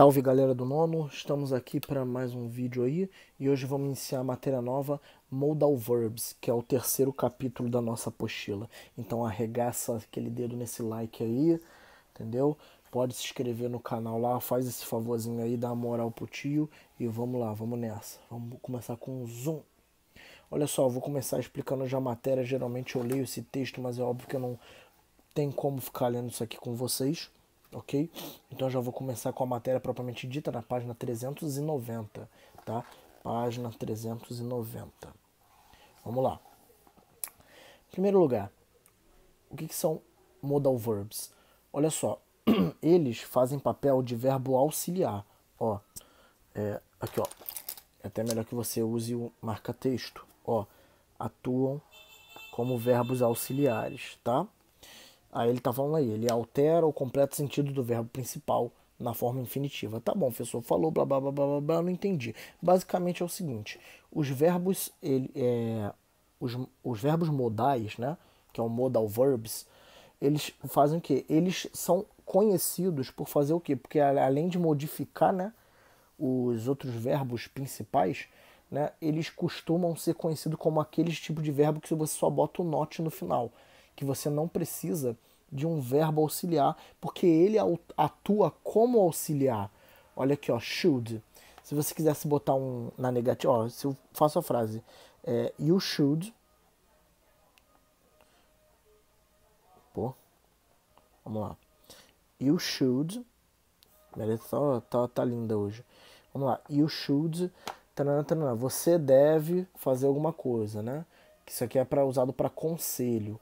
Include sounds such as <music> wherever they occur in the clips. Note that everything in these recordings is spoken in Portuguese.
Salve galera do nono, estamos aqui para mais um vídeo aí e hoje vamos iniciar a matéria nova Modal Verbs, que é o terceiro capítulo da nossa apostila. Então arregaça aquele dedo nesse like aí, entendeu? Pode se inscrever no canal lá, faz esse favorzinho aí, dá uma moral pro tio e vamos lá, vamos nessa. Vamos começar com o zoom. Olha só, vou começar explicando já a matéria, geralmente eu leio esse texto, mas é óbvio que eu não tenho como ficar lendo isso aqui com vocês ok? Então já vou começar com a matéria propriamente dita na página 390, tá? Página 390. Vamos lá. Em primeiro lugar, o que, que são modal verbs? Olha só, <clears throat> eles fazem papel de verbo auxiliar, ó. É, aqui, ó. É até melhor que você use o marca-texto, ó. Atuam como verbos auxiliares, tá? Aí ele tá falando aí, ele altera o completo sentido do verbo principal na forma infinitiva. Tá bom, o professor falou, blá blá blá blá blá, não entendi. Basicamente é o seguinte: os verbos, ele, é, os, os verbos modais, né, que é o modal verbs, eles fazem o quê? Eles são conhecidos por fazer o quê? Porque além de modificar, né, os outros verbos principais, né, eles costumam ser conhecidos como aqueles tipo de verbo que você só bota o note no final que você não precisa de um verbo auxiliar, porque ele atua como auxiliar. Olha aqui, ó, should. Se você quisesse botar um na negativa, ó, se eu faço a frase, é, you should. Pô, vamos lá. You should. Tá, tá, tá linda hoje. Vamos lá. You should. Tanana, tanana, você deve fazer alguma coisa, né? Isso aqui é para usado para conselho.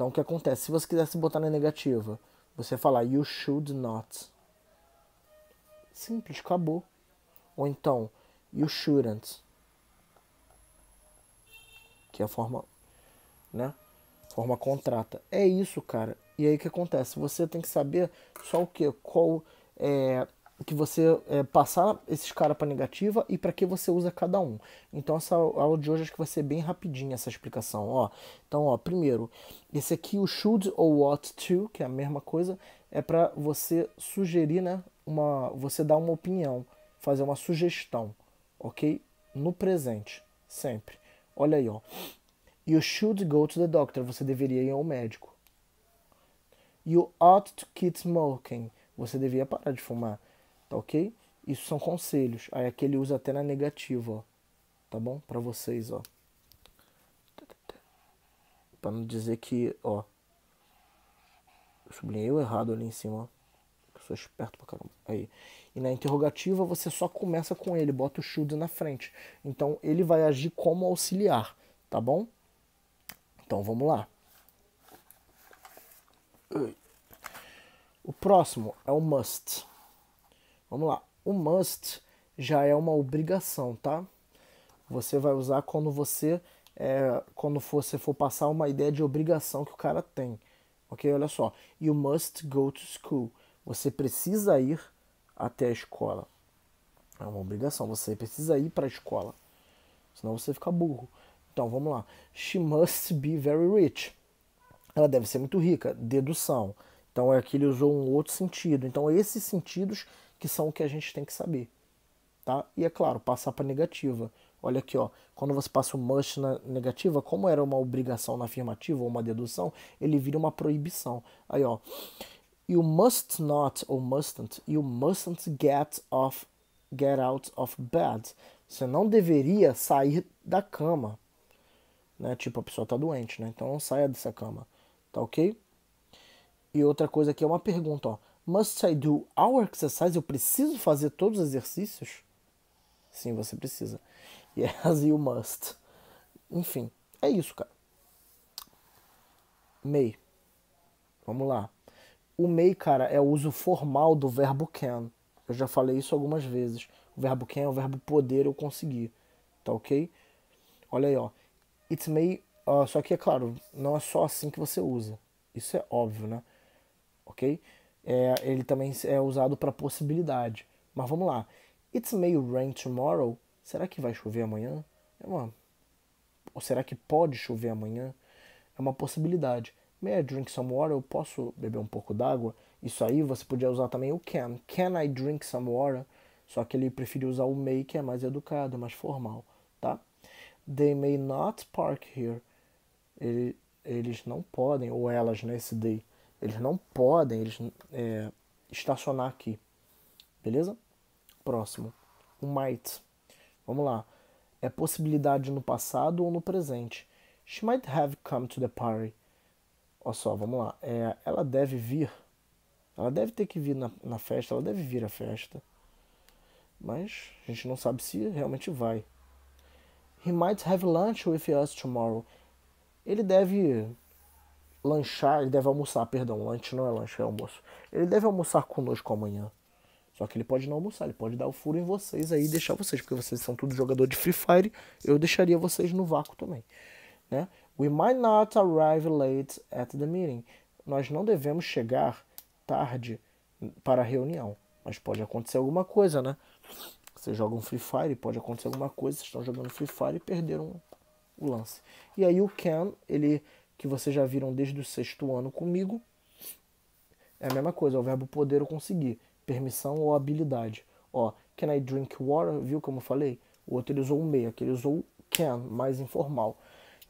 Então o que acontece? Se você quisesse botar na negativa, você falar you should not. Simples, acabou. Ou então you shouldn't. Que é a forma, né? Forma contrata. É isso, cara. E aí o que acontece? Você tem que saber só o que? Qual é que você é, passar esses caras para negativa e para que você usa cada um. Então essa aula de hoje acho que vai ser bem rapidinha essa explicação, ó. Então, ó, primeiro, esse aqui o should ou ought to, que é a mesma coisa, é para você sugerir, né, uma você dar uma opinião, fazer uma sugestão, OK? No presente, sempre. Olha aí, ó. You should go to the doctor, você deveria ir ao médico. You ought to quit smoking, você deveria parar de fumar. Tá ok? Isso são conselhos. Aí aqui ele usa até na negativa, ó. Tá bom? Pra vocês, ó. Pra não dizer que, ó. Eu sublinhei o errado ali em cima, ó sou esperto pra caramba. Aí. E na interrogativa você só começa com ele, bota o should na frente. Então ele vai agir como auxiliar, tá bom? Então vamos lá. O próximo é o must. Vamos lá. O must já é uma obrigação, tá? Você vai usar quando você é, quando você for passar uma ideia de obrigação que o cara tem. Ok? Olha só. You must go to school. Você precisa ir até a escola. É uma obrigação. Você precisa ir para a escola. Senão você fica burro. Então vamos lá. She must be very rich. Ela deve ser muito rica. Dedução. Então é que ele usou um outro sentido. Então esses sentidos que são o que a gente tem que saber. Tá? E é claro, passar para negativa. Olha aqui, ó, quando você passa o must na negativa, como era uma obrigação na afirmativa ou uma dedução, ele vira uma proibição. Aí, ó, you must not ou mustn't, you mustn't get off, get out of bed. Você não deveria sair da cama, né? Tipo, a pessoa tá doente, né? Então não saia dessa cama, tá ok? E outra coisa aqui é uma pergunta, ó. Must I do our exercise? Eu preciso fazer todos os exercícios? Sim, você precisa. <laughs> Yes, you must. Enfim, é isso, cara. May. Vamos lá. O may, cara, é o uso formal do verbo can. Eu já falei isso algumas vezes. O verbo can é o verbo poder eu conseguir. Tá ok? Olha aí, ó. It may. Uh, só que é claro, não é só assim que você usa. Isso é óbvio, né? Ok? é, ele também é usado para possibilidade. Mas vamos lá. It's may rain tomorrow. Será que vai chover amanhã? É uma... Ou será que pode chover amanhã? É uma possibilidade. May I drink some water? Eu posso beber um pouco d'água? Isso aí você podia usar também o can. Can I drink some water? Só que ele prefere usar o may, que é mais educado, é mais formal, tá? They may not park here. Ele, eles não podem, ou elas, né? Esse they eles não podem eles, é, estacionar aqui. Beleza? Próximo. O might. Vamos lá. É possibilidade no passado ou no presente. She might have come to the party. Olha só, vamos lá. É, ela deve vir. Ela deve ter que vir na, na festa. Ela deve vir à festa. Mas a gente não sabe se realmente vai. He might have lunch with us tomorrow. Ele deve lanchar, ele deve almoçar, perdão, lanche não é lanche, é almoço. Ele deve almoçar conosco amanhã. Só que ele pode não almoçar, ele pode dar o furo em vocês aí e deixar vocês, porque vocês são tudo jogador de Free Fire, eu deixaria vocês no vácuo também, né? We might not arrive late at the meeting. Nós não devemos chegar tarde para a reunião, mas pode acontecer alguma coisa, né? Vocês jogam Free Fire, pode acontecer alguma coisa, vocês estão jogando Free Fire e perderam o lance. E aí o can, ele que vocês já viram desde o sexto ano comigo. É a mesma coisa, é o verbo poder ou conseguir, permissão ou habilidade. Ó, can I drink water? Viu como eu falei? O outro ele usou o que aquele usou can, mais informal.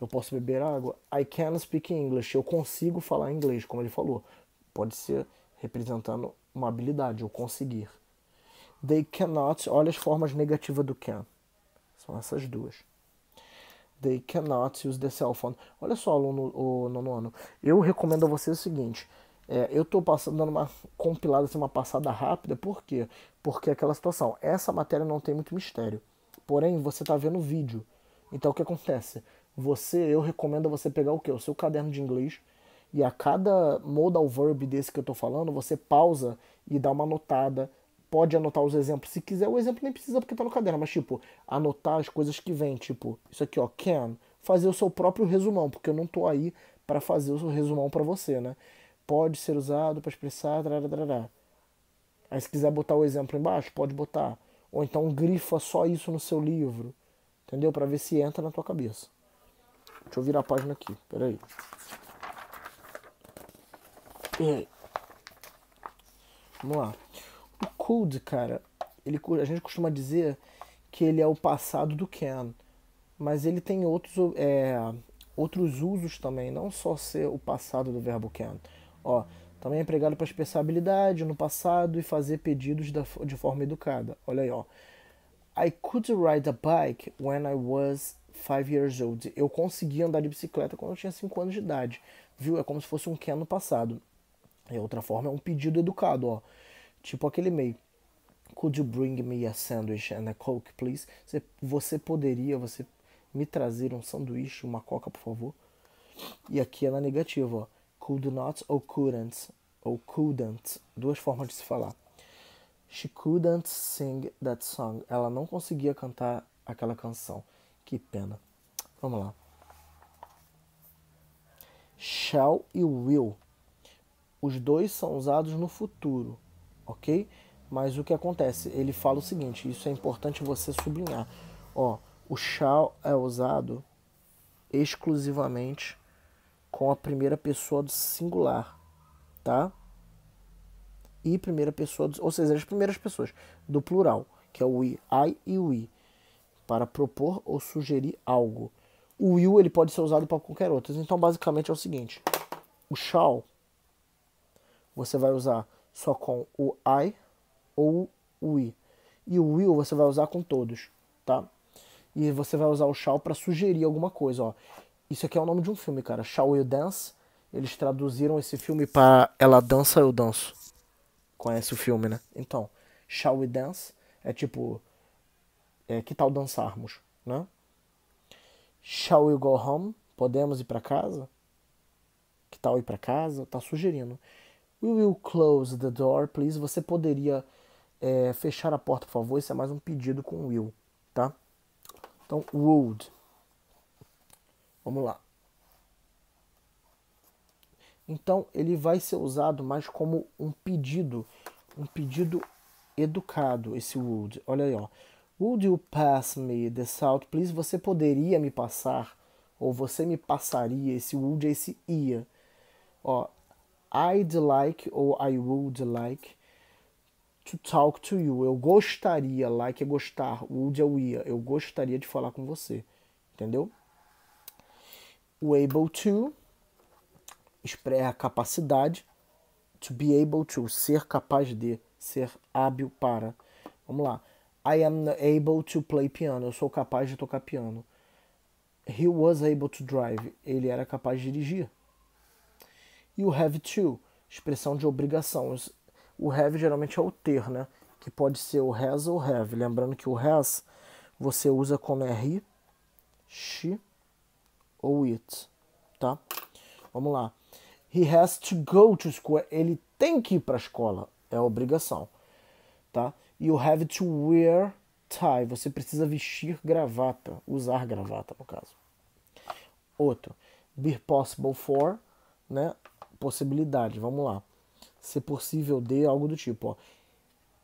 Eu posso beber água? I can speak English. Eu consigo falar inglês, como ele falou. Pode ser representando uma habilidade, ou conseguir. They cannot, olha as formas negativas do can. São essas duas. They cannot use the cell phone. Olha só, aluno, o nono ano. Eu recomendo a vocês o seguinte. É, eu estou passando dando uma compilada, assim, uma passada rápida. Por quê? Porque é aquela situação. Essa matéria não tem muito mistério. Porém, você está vendo vídeo. Então, o que acontece? Você, eu recomendo você pegar o quê? O seu caderno de inglês. E a cada modal verb desse que eu estou falando, você pausa e dá uma notada pode anotar os exemplos se quiser. O exemplo nem precisa porque tá no caderno, mas tipo, anotar as coisas que vem, tipo, isso aqui, ó, can, fazer o seu próprio resumão, porque eu não tô aí para fazer o seu resumão para você, né? Pode ser usado para expressar, tarará. Aí se quiser botar o exemplo embaixo, pode botar. Ou então grifa só isso no seu livro, entendeu? Para ver se entra na tua cabeça. Deixa eu virar a página aqui, peraí. E aí? Vamos lá. Could, cara, ele, a gente costuma dizer que ele é o passado do Ken, mas ele tem outros, é, outros usos também, não só ser o passado do verbo can. Ó, também é empregado para expressar habilidade no passado e fazer pedidos da, de forma educada. Olha aí, ó. I could ride a bike when I was five years old. Eu consegui andar de bicicleta quando eu tinha cinco anos de idade. Viu? É como se fosse um can no passado. E outra forma é um pedido educado, ó tipo aquele meio. Could you bring me a sandwich and a coke, please? Você, você poderia, você me trazer um sanduíche, uma coca, por favor? E aqui é na negativa, ó. Could not or couldn't, ou couldn't, duas formas de se falar. She couldn't sing that song. Ela não conseguia cantar aquela canção. Que pena. Vamos lá. Shall e will. Os dois são usados no futuro ok? Mas o que acontece? Ele fala o seguinte, isso é importante você sublinhar. Ó, o shall é usado exclusivamente com a primeira pessoa do singular, tá? E primeira pessoa, do, ou seja, as primeiras pessoas do plural, que é o we, I e o we, para propor ou sugerir algo. O will ele pode ser usado para qualquer outro. Então, basicamente é o seguinte: o shall você vai usar só com o I ou o we. E o will você vai usar com todos, tá? E você vai usar o shall para sugerir alguma coisa, ó. Isso aqui é o nome de um filme, cara. Shall You Dance? Eles traduziram esse filme para Ela Dança, Eu Danço. Conhece o filme, né? Então, Shall We Dance é tipo... É, que tal dançarmos, né? Shall we go home? Podemos ir para casa? Que tal ir para casa? Tá sugerindo. We will close the door, please. Você poderia é, fechar a porta, por favor? Isso é mais um pedido com will, tá? Então, would. Vamos lá. Então, ele vai ser usado mais como um pedido, um pedido educado, esse would. Olha aí, ó. Would you pass me the salt, please? Você poderia me passar, ou você me passaria, esse would é esse ia. Ó, I'd like ou I would like to talk to you. Eu gostaria, like é gostar, would é o ia. Eu gostaria de falar com você. Entendeu? O able to expressa a capacidade. To be able to, ser capaz de, ser hábil para. Vamos lá. I am able to play piano. Eu sou capaz de tocar piano. He was able to drive. Ele era capaz de dirigir e o have to, expressão de obrigação. O have geralmente é o ter, né? Que pode ser o has ou have. Lembrando que o has você usa como é he, she ou it, tá? Vamos lá. He has to go to school. Ele tem que ir para a escola. É obrigação, tá? E o have to wear tie. Você precisa vestir gravata, usar gravata no caso. Outro, be possible for, né? possibilidade, vamos lá. Se possível dê algo do tipo, ó.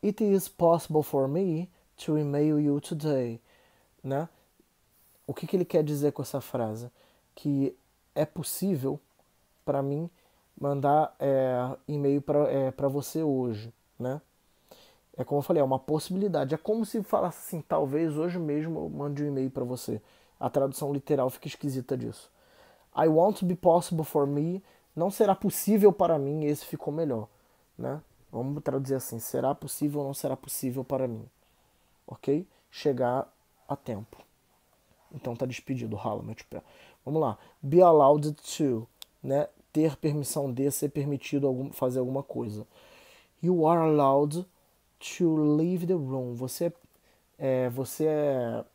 It is possible for me to email you today, né? O que, que ele quer dizer com essa frase? Que é possível para mim mandar é, e-mail para é, pra você hoje, né? É como eu falei, é uma possibilidade. É como se falasse assim, talvez hoje mesmo eu mande um e-mail para você. A tradução literal fica esquisita disso. I want to be possible for me não será possível para mim, esse ficou melhor, né? Vamos traduzir assim, será possível ou não será possível para mim, ok? Chegar a tempo. Então tá despedido, rala o pé. Vamos lá, be allowed to, né? Ter permissão de ser permitido algum, fazer alguma coisa. You are allowed to leave the room. Você é, você é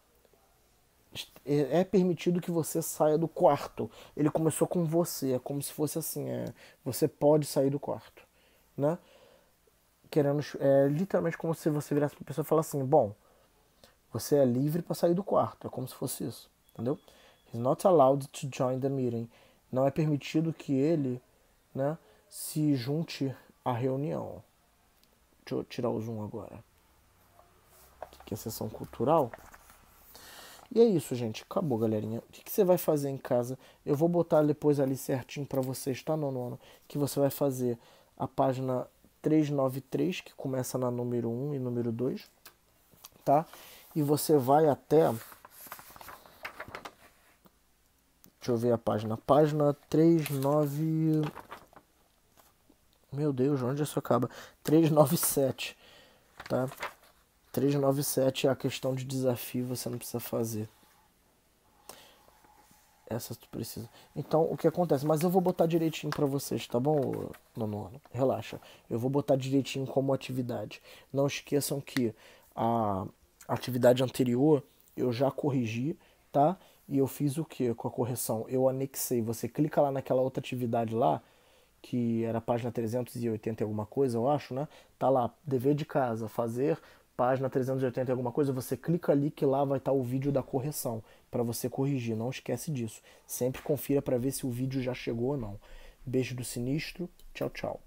é, é permitido que você saia do quarto. Ele começou com você, é como se fosse assim, é, você pode sair do quarto, né? Querendo, é literalmente como se você virasse para a pessoa e falasse assim, bom, você é livre para sair do quarto, é como se fosse isso, entendeu? He's not allowed to join the meeting. Não é permitido que ele, né, se junte à reunião. Deixa eu tirar o zoom agora. Aqui que é a sessão cultural. E é isso, gente. Acabou, galerinha. O que, que você vai fazer em casa? Eu vou botar depois ali certinho para vocês, tá, nono? Que você vai fazer a página 393, que começa na número 1 e número 2, tá? E você vai até. Deixa eu ver a página. Página 39. Meu Deus, onde isso acaba? 397, tá? 397 é a questão de desafio, você não precisa fazer. Essa tu precisa. Então, o que acontece? Mas eu vou botar direitinho para vocês, tá bom, nono Relaxa. Eu vou botar direitinho como atividade. Não esqueçam que a atividade anterior eu já corrigi, tá? E eu fiz o que com a correção? Eu anexei. Você clica lá naquela outra atividade lá, que era a página 380 e alguma coisa, eu acho, né? Tá lá, dever de casa, fazer página 380 e alguma coisa, você clica ali que lá vai estar tá o vídeo da correção para você corrigir. Não esquece disso. Sempre confira para ver se o vídeo já chegou ou não. Beijo do sinistro. Tchau, tchau.